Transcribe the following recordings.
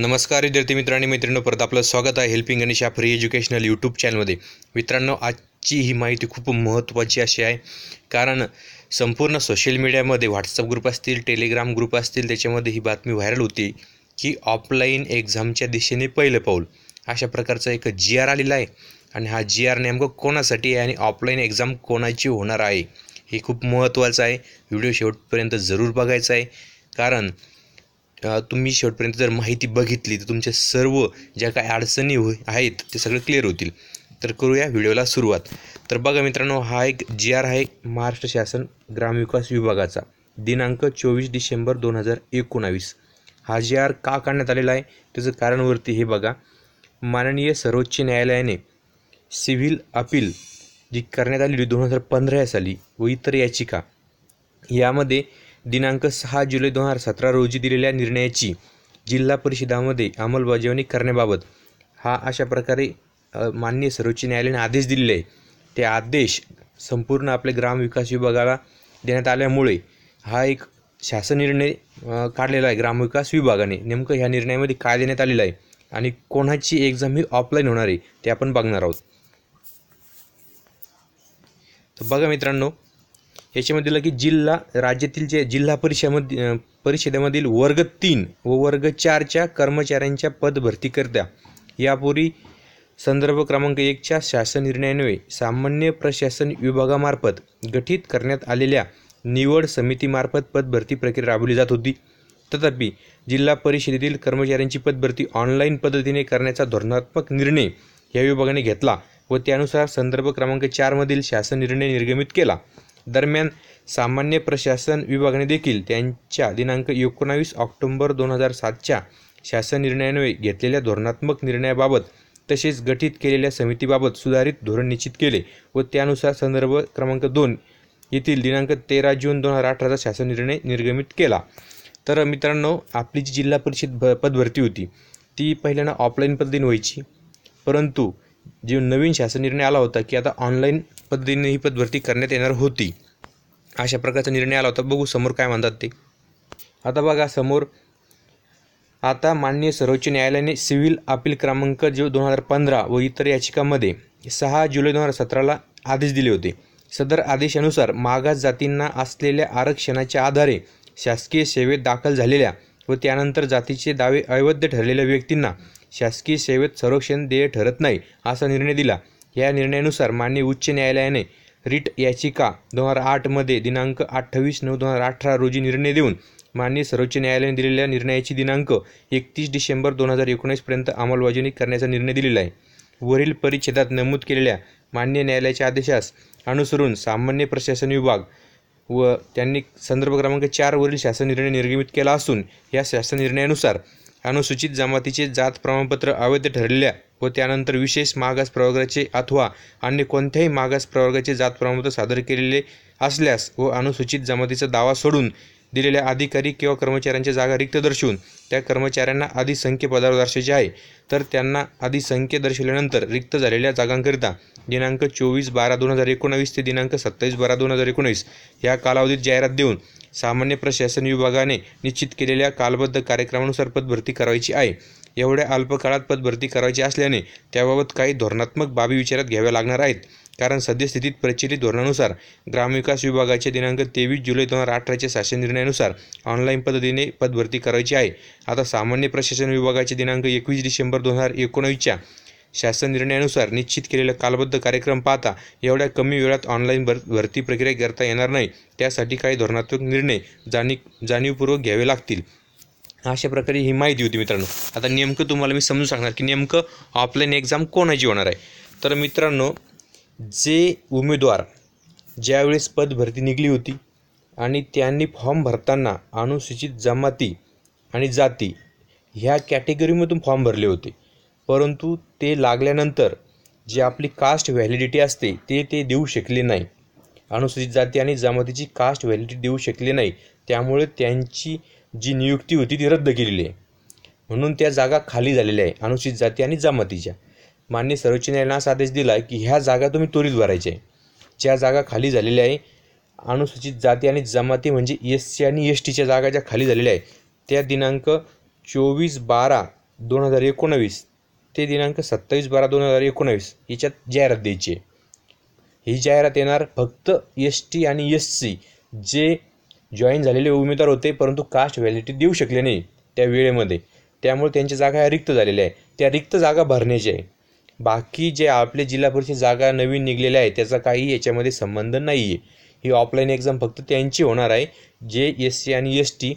नमस्कार विद्यार्थी मित्रांनी मैत्रिणी परत आपलं स्वागत आहे हेल्पिंग गणेश या फ्री एज्युकेशनल यूट्यूब चॅनलमध्ये मित्रांनो आजची ही माहिती खूप महत्त्वाची अशी आहे कारण संपूर्ण सोशल मीडियामध्ये व्हॉट्सअप ग्रुप असतील टेलिग्राम ग्रुप असतील त्याच्यामध्ये ही बातमी व्हायरल होती की ऑफलाईन एक्झामच्या दिशेने पहिलं पाऊल अशा प्रकारचा एक जी आर आलेला आहे आणि हा जी आर नेमकं कोणासाठी आहे आणि ऑफलाईन एक्झाम कोणाची होणार आहे हे खूप महत्त्वाचं आहे व्हिडिओ शेवटपर्यंत जरूर बघायचा आहे कारण तुम्ही शेवटपर्यंत जर माहिती बघितली तर तुमच्या सर्व ज्या काही अडचणी हो आहेत ते सगळं क्लिअर होतील तर करूया व्हिडिओला सुरुवात तर बघा मित्रांनो हा एक जी आर आहे महाराष्ट्र शासन ग्रामविकास विभागाचा दिनांक चोवीस डिसेंबर दोन हजार एकोणावीस हा जी आर का काढण्यात आलेला आहे त्याचं कारणवरती हे बघा माननीय सर्वोच्च न्यायालयाने सिव्हिल अपील जी करण्यात आलेली दोन हजार पंधरा साली व इतर याचिका यामध्ये दिनांक सहा जुलै दोन हजार सतरा रोजी दिलेल्या निर्णयाची जिल्हा परिषदामध्ये अंमलबजावणी करण्याबाबत हा अशा प्रकारे मान्य सर्वोच्च न्यायालयाने आदेश दिलेले आहे ते आदेश संपूर्ण आपल्या ग्रामविकास विभागाला देण्यात आल्यामुळे हा एक शासन निर्णय काढलेला आहे ग्रामविकास विभागाने नेमकं ह्या निर्णयामध्ये काय देण्यात आलेलं आहे आणि कोणाची एक्झाम ही ऑफलाईन होणार आहे ते आपण बघणार आहोत तर बघा मित्रांनो याच्यामध्ये दिलं की जिल्हा राज्यातील जे जिल्हा परिषद परिषदेमधील वर्ग तीन व वर्ग चारच्या कर्मचाऱ्यांच्या करत्या यापूर्वी संदर्भ क्रमांक एकच्या शासन निर्णयान्वये सामान्य प्रशासन विभागामार्फत गठीत करण्यात आलेल्या निवड समितीमार्फत पदभरती प्रक्रिया राबवली जात होती तथापि जिल्हा परिषदेतील कर्मचाऱ्यांची पदभरती ऑनलाईन पद्धतीने करण्याचा धोरणात्मक निर्णय या विभागाने घेतला व त्यानुसार संदर्भ क्रमांक चारमधील शासन निर्णय निर्गमित केला दरम्यान सामान्य प्रशासन विभागाने देखील त्यांच्या दिनांक एकोणावीस ऑक्टोंबर दोन हजार सातच्या शासन निर्णयान्वये घेतलेल्या धोरणात्मक निर्णयाबाबत तसेच गठीत केलेल्या समितीबाबत सुधारित धोरण निश्चित केले व त्यानुसार संदर्भ क्रमांक दोन येथील दिनांक तेरा जून दोन हजार अठराचा शासन निर्णय निर्गमित केला तर मित्रांनो आपली जी जिल्हा परिषद भ पदभरती होती ती पहिल्यांदा ऑफलाईन पद्धतीने व्हायची परंतु जे नवीन शासन निर्णय आला होता की आता ऑनलाईन पद्धतीने ही पदभरती करण्यात येणार होती अशा प्रकारचा निर्णय आला होता बघू समोर काय म्हणतात ते आता बघा समोर आता माननीय सर्वोच्च न्यायालयाने सिव्हिल अपील क्रमांक जो दोन हजार पंधरा व इतर याचिकांमध्ये सहा जुलै दोन हजार सतराला आदेश दिले होते सदर आदेशानुसार मागास जातींना असलेल्या आरक्षणाच्या आधारे शासकीय सेवेत दाखल झालेल्या व त्यानंतर जातीचे दावे अवैध ठरलेल्या व्यक्तींना शासकीय सेवेत संरक्षण देय ठरत नाही असा निर्णय दिला या निर्णयानुसार मान्य उच्च न्यायालयाने रिट याचिका दोन हजार आठमध्ये दिनांक अठ्ठावीस नऊ दोन हजार अठरा रोजी निर्णय देऊन मान्य सर्वोच्च न्यायालयाने दिलेल्या निर्णयाची दिनांक एकतीस डिसेंबर दोन हजार एकोणीसपर्यंत अंमलबजावणी करण्याचा निर्णय दिलेला आहे वरील परिच्छेदात नमूद केलेल्या मान्य न्यायालयाच्या आदेशास अनुसरून सामान्य प्रशासन विभाग व त्यांनी संदर्भ क्रमांक चारवरील शासन निर्णय निर्गमित केला असून या शासन निर्णयानुसार अनुसूचित जमातीचे जात प्रमाणपत्र अवैध ठरलेल्या व त्यानंतर विशेष मागास प्रवर्गाचे अथवा अन्य कोणत्याही मागास प्रवर्गाचे जात प्रमाणपत्र सादर केलेले असल्यास व अनुसूचित जमातीचा दावा सोडून दिलेल्या अधिकारी किंवा कर्मचाऱ्यांच्या जागा रिक्त दर्शवून त्या कर्मचाऱ्यांना आधी संख्य पदावर दर्शवायचे आहे तर त्यांना आधी संख्य दर्शवल्यानंतर रिक्त झालेल्या जागांकरिता दिनांक चोवीस बारा दोन हजार एकोणावीस ते दिनांक सत्तावीस बारा दोन हजार एकोणीस या कालावधीत जाहिरात देऊन सामान्य प्रशासन विभागाने निश्चित केलेल्या कालबद्ध कार्यक्रमानुसार पदभरती करायची आहे एवढ्या अल्प काळात पदभरती करायची असल्याने त्याबाबत काही धोरणात्मक बाबी विचारात घ्याव्या लागणार आहेत कारण सद्यस्थितीत प्रचलित धोरणानुसार ग्रामविकास विभागाच्या दिनांक तेवीस जुलै दोन हजार अठराच्या शासन निर्णयानुसार ऑनलाईन पद्धतीने पदभरती करायची आहे आता सामान्य प्रशासन विभागाच्या दिनांक एकवीस डिसेंबर दोन हजार एकोणीसच्या शासन निर्णयानुसार निश्चित केलेला कालबद्ध कार्यक्रम पाहता एवढ्या कमी वेळात ऑनलाईन भर भरती प्रक्रिया करता येणार नाही त्यासाठी काही धोरणात्मक निर्णय जाणी जाणीवपूर्वक घ्यावे लागतील अशा प्रकारे ही माहिती होती मित्रांनो आता नेमकं तुम्हाला मी समजून सांगणार की नेमकं ऑफलाईन एक्झाम कोणाची होणार आहे तर मित्रांनो जे उमेदवार ज्यावेळेस पदभरती निघली होती आणि त्यांनी फॉर्म भरताना अनुसूचित जमाती आणि जाती ह्या कॅटेगरीमधून फॉर्म भरले होते परंतु ते लागल्यानंतर जे आपली कास्ट व्हॅलिडिटी असते ते ते देऊ शकले नाही अनुसूचित जाती आणि जमातीची कास्ट व्हॅलिडिटी देऊ शकले नाही त्यामुळे त्यांची जी नियुक्ती होती ती रद्द केलेली आहे म्हणून त्या जागा खाली झालेल्या आहे अनुसूचित जाती आणि जमातीच्या मान्य सर्वोच्च न्यायालयानं असा आदेश दिला आहे की ह्या जागा तुम्ही त्वरित भरायच्या आहे ज्या जागा खाली झालेल्या आहे अनुसूचित जाती आणि जमाती म्हणजे एस सी आणि एस टीच्या जागा ज्या खाली झालेल्या आहे त्या दिनांक चोवीस बारा दोन हजार एकोणावीस ते दिनांक सत्तावीस बारा दोन हजार एकोणावीस याच्यात जाहिरात द्यायची आहे ही जाहिरात येणार फक्त एस टी आणि एस सी जे जॉईन झालेले उमेदवार होते परंतु कास्ट व्हॅलिडिटी देऊ शकले नाही त्या वेळेमध्ये त्यामुळे त्यांच्या जागा ह्या रिक्त झालेल्या आहे त्या रिक्त जागा भरण्याच्या आहे बाकी जे आपले जिल्हा परिषद जागा नवीन निघलेल्या आहे त्याचा काही याच्यामध्ये संबंध नाही आहे ही ऑफलाईन एक्झाम फक्त त्यांची होणार आहे जे एस सी आणि एस टी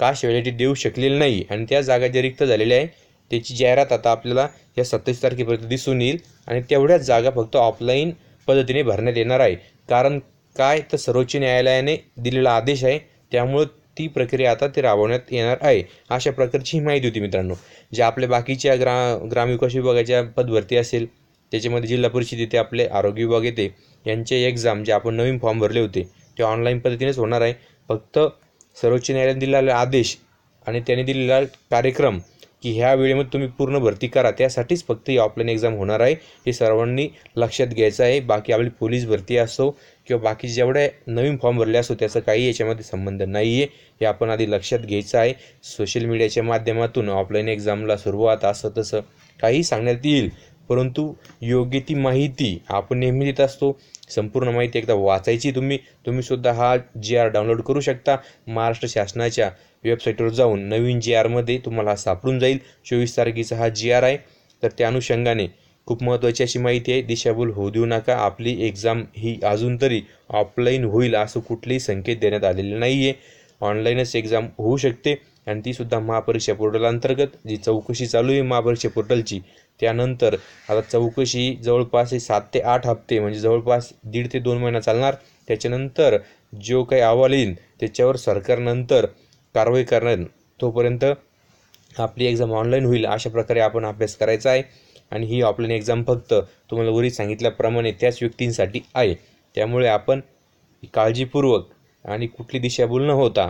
कास्ट व्हॅलिडिटी देऊ शकलेली नाही आणि त्या जागा ज्या रिक्त झालेल्या आहे त्याची जाहिरात आता आपल्याला या सत्तावीस तारखेपर्यंत दिसून येईल आणि तेवढ्याच जागा फक्त ऑफलाईन पद्धतीने भरण्यात येणार आहे कारण काय तर सर्वोच्च न्यायालयाने दिलेला आदेश आहे त्यामुळं ती प्रक्रिया आता ते राबवण्यात येणार आहे अशा प्रकारची ही माहिती होती मित्रांनो जे आपल्या बाकीच्या ग्रा ग्रामविकास विभागाच्या पदभरती असेल त्याच्यामध्ये जिल्हा परिषद येते आपले आरोग्य विभाग येते यांचे एक्झाम जे आपण नवीन फॉर्म भरले होते ते ऑनलाईन पद्धतीनेच होणार आहे फक्त सर्वोच्च न्यायालयाने दिलेला आदेश आणि त्याने दिलेला कार्यक्रम की ह्या वेळेमध्ये तुम्ही पूर्ण भरती करा त्यासाठीच फक्त ही ऑफलाईन एक्झाम होणार आहे हे सर्वांनी लक्षात घ्यायचं आहे बाकी आपली पोलीस भरती असो किंवा बाकी जेवढे नवीन फॉर्म भरले असो त्याचा काही याच्यामध्ये संबंध नाही आहे हे आपण आधी लक्षात घ्यायचं आहे सोशल मीडियाच्या माध्यमातून ऑफलाईन एक्झामला सुरुवात असं तसं काही सांगण्यात येईल परंतु योग्य ती माहिती आपण नेहमी देत असतो संपूर्ण माहिती एकदा वाचायची तुम्ही तुम्ही सुद्धा हा जी आर डाउनलोड करू शकता महाराष्ट्र शासनाच्या वेबसाईटवर जाऊन नवीन जी आरमध्ये तुम्हाला सापडून जाईल चोवीस तारखेचा हा जी आर आहे तर त्या अनुषंगाने खूप महत्त्वाची अशी माहिती आहे दिशाभूल होऊ देऊ नका आपली एक्झाम ही अजून तरी ऑफलाईन होईल असं कुठलेही संकेत देण्यात आलेले नाही आहे ऑनलाईनच एक्झाम होऊ शकते आणि तीसुद्धा महापरीक्षा पोर्टल अंतर्गत जी चौकशी चालू आहे महापरीक्षा पोर्टलची त्यानंतर आता चौकशी जवळपास हे सात ते आठ हप्ते म्हणजे जवळपास दीड ते दोन महिना चालणार त्याच्यानंतर जो काही अहवाल येईल त्याच्यावर सरकारनंतर कारवाई करणार तोपर्यंत आपली एक्झाम ऑनलाईन होईल अशा प्रकारे आपण अभ्यास करायचा आहे आणि ही ऑफलाईन एक्झाम फक्त तुम्हाला वरी सांगितल्याप्रमाणे त्याच व्यक्तींसाठी आहे त्यामुळे आपण काळजीपूर्वक आणि कुठली दिशाभूल न होता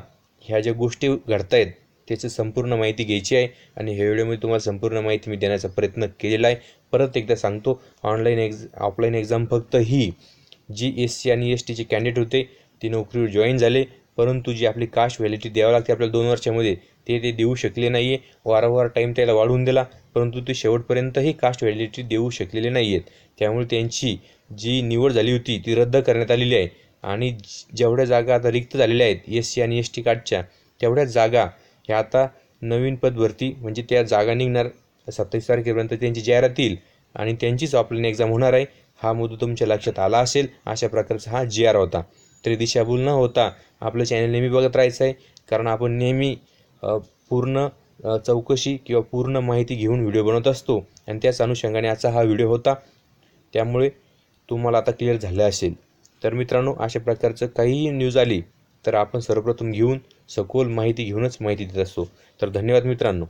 ह्या ज्या गोष्टी घडतायत त्याची संपूर्ण माहिती घ्यायची आहे आणि हे व्हिडिओमध्ये तुम्हाला संपूर्ण माहिती मी देण्याचा प्रयत्न केलेला आहे परत एकदा सांगतो ऑनलाईन एक्झ ऑफलाईन एक्झाम फक्त ही जी एस सी आणि एस टीचे कॅन्डिडेट होते ते नोकरीवर जॉईन झाले परंतु जी आपली कास्ट व्हॅलिटी द्यावं लागते आपल्याला दोन वर्षामध्ये ते ते देऊ शकले नाही आहे वारंवार टाईम त्याला वाढवून दिला परंतु ते शेवटपर्यंतही कास्ट व्हॅलिडिटी देऊ शकलेले नाही आहेत त्यामुळे त्यांची जी निवड झाली होती ती रद्द करण्यात आलेली आहे आणि जेवढ्या जागा आता रिक्त झालेल्या आहेत एस सी आणि एस टी कार्डच्या तेवढ्या जागा हे आता नवीन पदभरती म्हणजे त्या जागा निघणार सत्तावीस तारखेपर्यंत त्यांची जाहिरात येईल आणि त्यांचीच ऑफलाईन एक्झाम होणार आहे हा मुद्दा तुमच्या लक्षात आला असेल अशा प्रकारचा हा जी आर होता तरी दिशाभूल न होता आपलं चॅनल नेहमी बघत राहायचं आहे कारण आपण नेहमी पूर्ण चौकशी किंवा पूर्ण माहिती घेऊन व्हिडिओ बनवत असतो आणि त्याच अनुषंगाने आजचा हा व्हिडिओ होता त्यामुळे तुम्हाला आता क्लिअर झालं असेल तर मित्रांनो अशा प्रकारचं काहीही न्यूज आली तर आपण सर्वप्रथम घेऊन सखोल माहिती घेऊनच माहिती देत असतो तर धन्यवाद मित्रांनो